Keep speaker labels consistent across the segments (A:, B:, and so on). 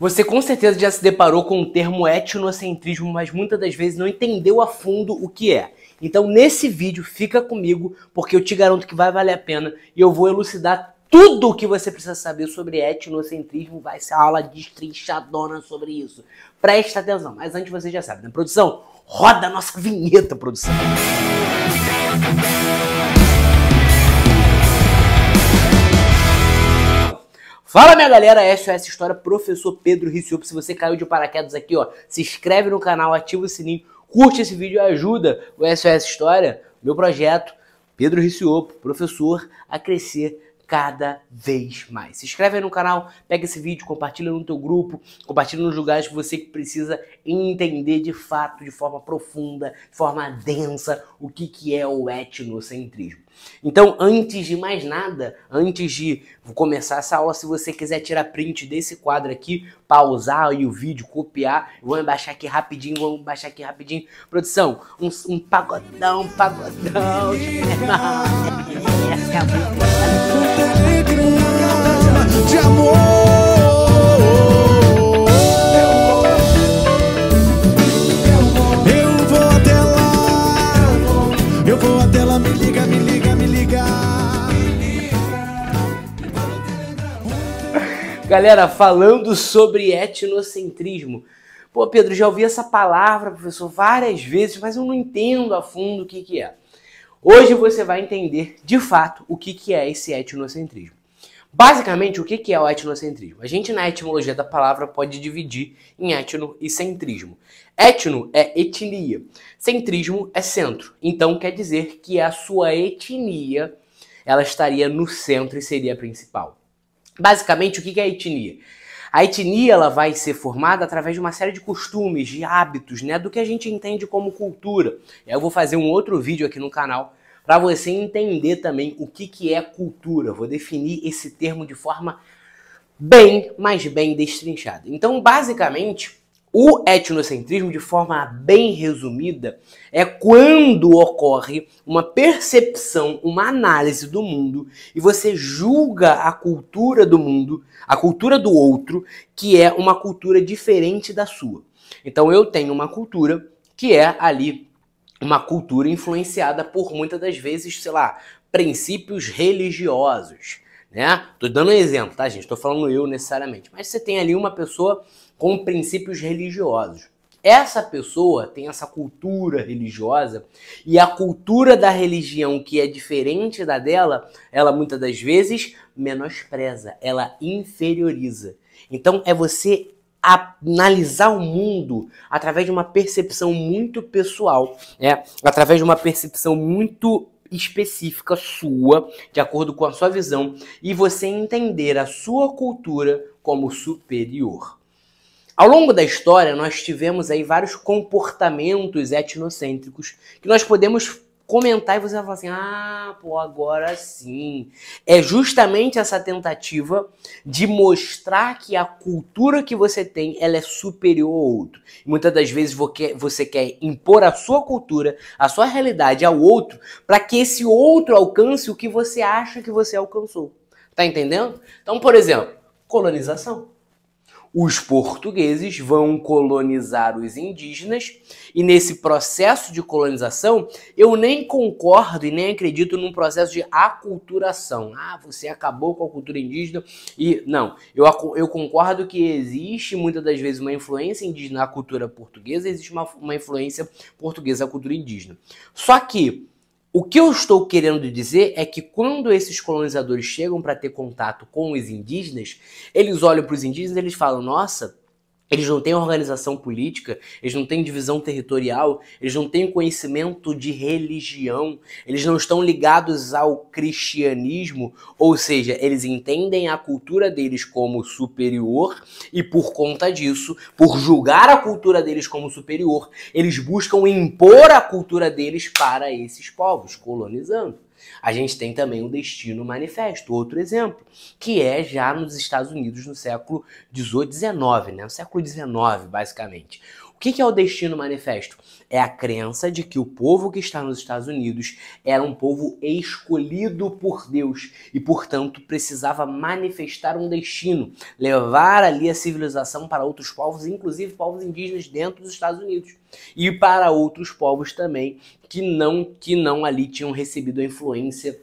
A: Você com certeza já se deparou com o termo etnocentrismo, mas muitas das vezes não entendeu a fundo o que é. Então, nesse vídeo, fica comigo, porque eu te garanto que vai valer a pena e eu vou elucidar tudo o que você precisa saber sobre etnocentrismo. Vai ser a aula destrinchadona sobre isso. Presta atenção, mas antes você já sabe, né? Produção, roda a nossa vinheta, produção. Música Fala minha galera, SOS é História, professor Pedro Ricciupo. Se você caiu de paraquedas aqui, ó, se inscreve no canal, ativa o sininho, curte esse vídeo e ajuda o SOS História, meu projeto, Pedro Ricciupo, professor, a crescer cada vez mais. Se inscreve aí no canal, pega esse vídeo, compartilha no teu grupo, compartilha nos lugares que você precisa entender de fato, de forma profunda, de forma densa, o que, que é o etnocentrismo. Então, antes de mais nada, antes de começar essa aula, se você quiser tirar print desse quadro aqui, pausar aí o vídeo, copiar, vamos baixar aqui rapidinho, vamos baixar aqui rapidinho. Produção, um, um pagodão, um pagodão. liga, me liga, me amor. Galera, falando sobre etnocentrismo. Pô, Pedro, já ouvi essa palavra, professor, várias vezes, mas eu não entendo a fundo o que, que é. Hoje você vai entender de fato o que, que é esse etnocentrismo. Basicamente, o que, que é o etnocentrismo? A gente, na etimologia da palavra, pode dividir em etno e centrismo. Etno é etnia, centrismo é centro. Então, quer dizer que a sua etnia ela estaria no centro e seria a principal. Basicamente, o que é etnia? A etnia ela vai ser formada através de uma série de costumes, de hábitos, né, do que a gente entende como cultura. Eu vou fazer um outro vídeo aqui no canal para você entender também o que, que é cultura. Vou definir esse termo de forma bem, mas bem destrinchada. Então, basicamente, o etnocentrismo, de forma bem resumida, é quando ocorre uma percepção, uma análise do mundo e você julga a cultura do mundo, a cultura do outro, que é uma cultura diferente da sua. Então eu tenho uma cultura que é ali uma cultura influenciada por muitas das vezes, sei lá, princípios religiosos, né? Tô dando um exemplo, tá, gente? Tô falando eu necessariamente, mas você tem ali uma pessoa com princípios religiosos. Essa pessoa tem essa cultura religiosa e a cultura da religião que é diferente da dela, ela muitas das vezes menospreza, ela inferioriza. Então é você analisar o mundo através de uma percepção muito pessoal, né? através de uma percepção muito específica sua, de acordo com a sua visão, e você entender a sua cultura como superior. Ao longo da história, nós tivemos aí vários comportamentos etnocêntricos que nós podemos comentar e você vai falar assim: ah, pô, agora sim. É justamente essa tentativa de mostrar que a cultura que você tem ela é superior ao outro. muitas das vezes você quer impor a sua cultura, a sua realidade ao outro, para que esse outro alcance o que você acha que você alcançou. Tá entendendo? Então, por exemplo, colonização os portugueses vão colonizar os indígenas, e nesse processo de colonização, eu nem concordo e nem acredito num processo de aculturação. Ah, você acabou com a cultura indígena e. Não, eu, eu concordo que existe muitas das vezes uma influência indígena na cultura portuguesa, existe uma, uma influência portuguesa na cultura indígena. Só que o que eu estou querendo dizer é que quando esses colonizadores chegam para ter contato com os indígenas, eles olham para os indígenas e eles falam: nossa, eles não têm organização política, eles não têm divisão territorial, eles não têm conhecimento de religião, eles não estão ligados ao cristianismo, ou seja, eles entendem a cultura deles como superior e por conta disso, por julgar a cultura deles como superior, eles buscam impor a cultura deles para esses povos, colonizando. A gente tem também o Destino Manifesto, outro exemplo, que é já nos Estados Unidos no século XVIII, XIX, né? No século XIX, basicamente. O que é o destino manifesto? É a crença de que o povo que está nos Estados Unidos era um povo escolhido por Deus e, portanto, precisava manifestar um destino, levar ali a civilização para outros povos, inclusive povos indígenas dentro dos Estados Unidos e para outros povos também que não que não ali tinham recebido a influência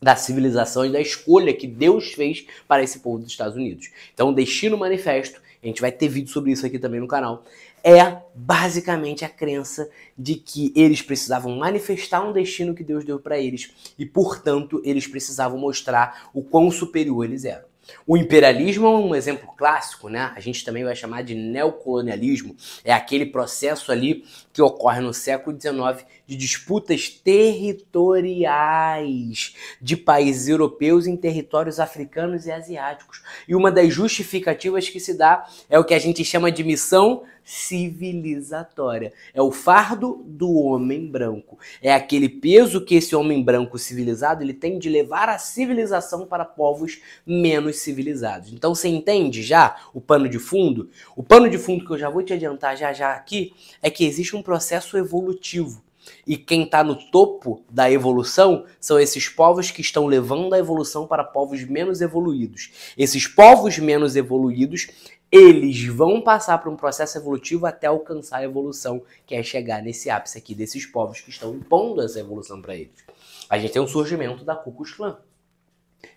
A: da civilização e da escolha que Deus fez para esse povo dos Estados Unidos. Então, o Destino Manifesto, a gente vai ter vídeo sobre isso aqui também no canal, é basicamente a crença de que eles precisavam manifestar um destino que Deus deu para eles e, portanto, eles precisavam mostrar o quão superior eles eram. O imperialismo é um exemplo clássico, né? A gente também vai chamar de neocolonialismo. É aquele processo ali que ocorre no século XIX de disputas territoriais de países europeus em territórios africanos e asiáticos. E uma das justificativas que se dá é o que a gente chama de missão civilizatória. É o fardo do homem branco. É aquele peso que esse homem branco civilizado ele tem de levar a civilização para povos menos civilizados. Então você entende já o pano de fundo? O pano de fundo que eu já vou te adiantar já já aqui é que existe um processo evolutivo. E quem está no topo da evolução são esses povos que estão levando a evolução para povos menos evoluídos. Esses povos menos evoluídos, eles vão passar por um processo evolutivo até alcançar a evolução, que é chegar nesse ápice aqui desses povos que estão impondo essa evolução para eles. A gente tem um surgimento da Ku Klux Klan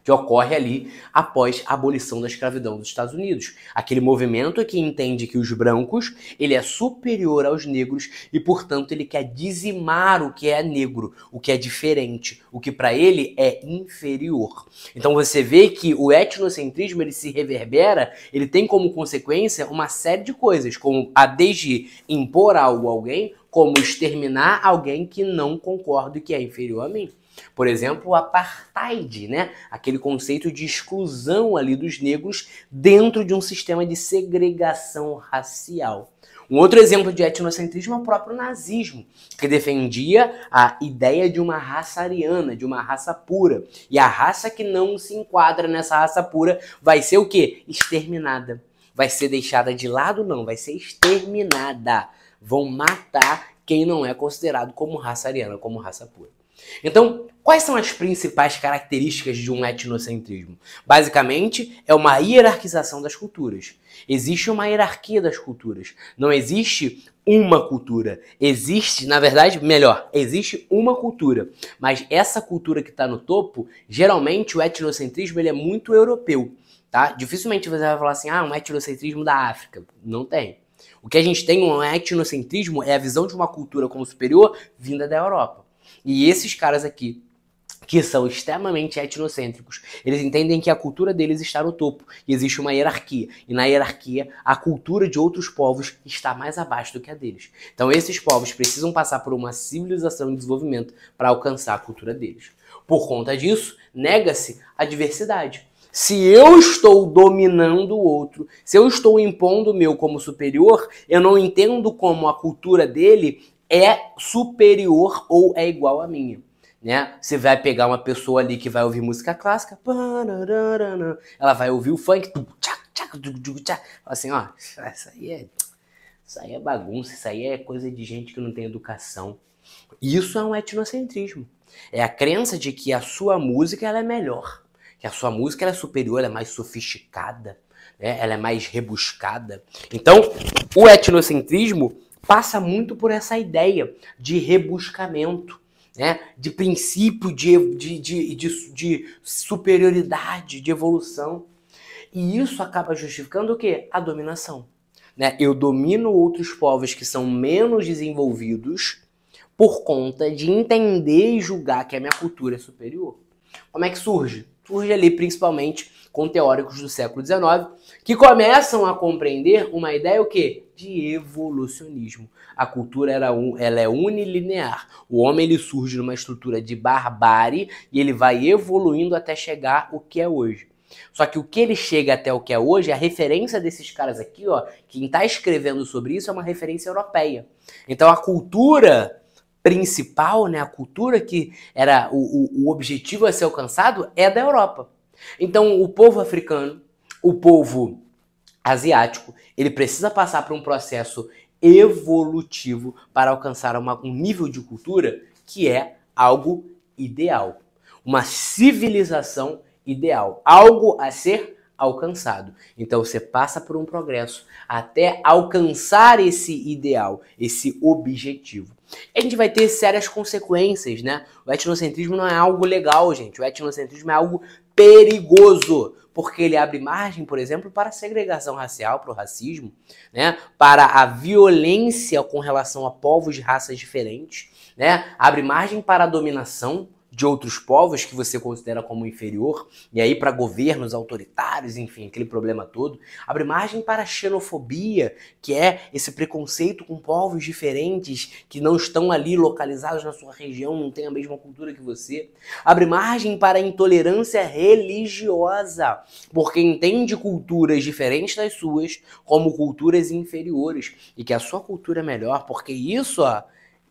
A: que ocorre ali após a abolição da escravidão dos Estados Unidos. Aquele movimento que entende que os brancos, ele é superior aos negros e, portanto, ele quer dizimar o que é negro, o que é diferente, o que para ele é inferior. Então você vê que o etnocentrismo ele se reverbera, ele tem como consequência uma série de coisas, como a desde impor algo a alguém, como exterminar alguém que não concorda e que é inferior a mim. Por exemplo, o apartheid, né? Aquele conceito de exclusão ali dos negros dentro de um sistema de segregação racial. Um outro exemplo de etnocentrismo é o próprio nazismo, que defendia a ideia de uma raça ariana, de uma raça pura. E a raça que não se enquadra nessa raça pura vai ser o quê? Exterminada. Vai ser deixada de lado? Não, vai ser exterminada. Vão matar quem não é considerado como raça ariana, como raça pura. Então, quais são as principais características de um etnocentrismo? Basicamente, é uma hierarquização das culturas. Existe uma hierarquia das culturas. Não existe uma cultura. Existe, na verdade, melhor, existe uma cultura. Mas essa cultura que está no topo, geralmente o etnocentrismo ele é muito europeu. Tá? Dificilmente você vai falar assim, ah, um etnocentrismo da África. Não tem. O que a gente tem, um etnocentrismo, é a visão de uma cultura como superior vinda da Europa. E esses caras aqui, que são extremamente etnocêntricos, eles entendem que a cultura deles está no topo e existe uma hierarquia. E na hierarquia, a cultura de outros povos está mais abaixo do que a deles. Então, esses povos precisam passar por uma civilização de desenvolvimento para alcançar a cultura deles. Por conta disso, nega-se a diversidade. Se eu estou dominando o outro, se eu estou impondo o meu como superior, eu não entendo como a cultura dele é superior ou é igual à minha. Né? Você vai pegar uma pessoa ali que vai ouvir música clássica, ela vai ouvir o funk, assim, ó, isso aí é, isso aí é bagunça, isso aí é coisa de gente que não tem educação. Isso é um etnocentrismo. É a crença de que a sua música ela é melhor, que a sua música é superior, ela é mais sofisticada, né? ela é mais rebuscada. Então, o etnocentrismo passa muito por essa ideia de rebuscamento. Né, de princípio de, de, de, de, de superioridade, de evolução. E isso acaba justificando o quê? A dominação. Né? Eu domino outros povos que são menos desenvolvidos por conta de entender e julgar que a minha cultura é superior. Como é que surge? Surge ali principalmente com teóricos do século XIX, que começam a compreender uma ideia o quê? de evolucionismo. A cultura era um, ela é unilinear. O homem ele surge numa estrutura de barbárie e ele vai evoluindo até chegar o que é hoje. Só que o que ele chega até o que é hoje, a referência desses caras aqui, ó, quem está escrevendo sobre isso é uma referência europeia. Então a cultura principal, né, a cultura que era o, o, o objetivo a ser alcançado é da Europa. Então, o povo africano, o povo asiático, ele precisa passar por um processo evolutivo para alcançar uma, um nível de cultura que é algo ideal, uma civilização ideal, algo a ser alcançado. Então você passa por um progresso até alcançar esse ideal, esse objetivo a gente vai ter sérias consequências, né? O etnocentrismo não é algo legal, gente. O etnocentrismo é algo perigoso, porque ele abre margem, por exemplo, para a segregação racial, para o racismo, né? Para a violência com relação a povos de raças diferentes, né? Abre margem para a dominação de outros povos que você considera como inferior, e aí para governos autoritários, enfim, aquele problema todo. Abre margem para a xenofobia, que é esse preconceito com povos diferentes que não estão ali localizados na sua região, não têm a mesma cultura que você. Abre margem para a intolerância religiosa, porque entende culturas diferentes das suas como culturas inferiores e que a sua cultura é melhor, porque isso, ó,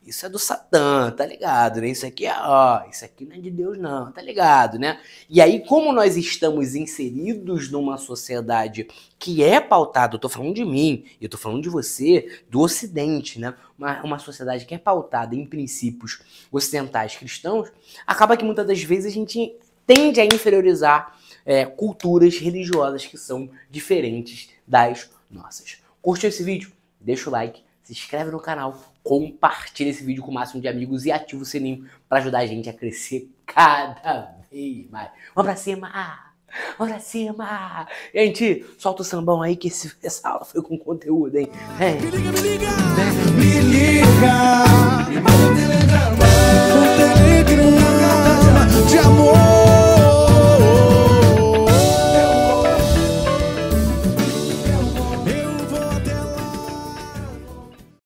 A: isso é do Satã, tá ligado, né? Isso aqui é, ó, isso aqui não é de Deus não, tá ligado, né? E aí, como nós estamos inseridos numa sociedade que é pautada, eu tô falando de mim, eu tô falando de você, do Ocidente, né? Uma, uma sociedade que é pautada em princípios ocidentais cristãos, acaba que muitas das vezes a gente tende a inferiorizar é, culturas religiosas que são diferentes das nossas. Curtiu esse vídeo? Deixa o like se inscreve no canal, compartilha esse vídeo com o máximo de amigos e ativa o sininho para ajudar a gente a crescer cada vez mais. Vamos pra cima! Vamos pra cima! Gente, solta o sambão aí que esse, essa aula foi com conteúdo, hein? liga! Me liga, me liga! Me liga! Me liga. De amor!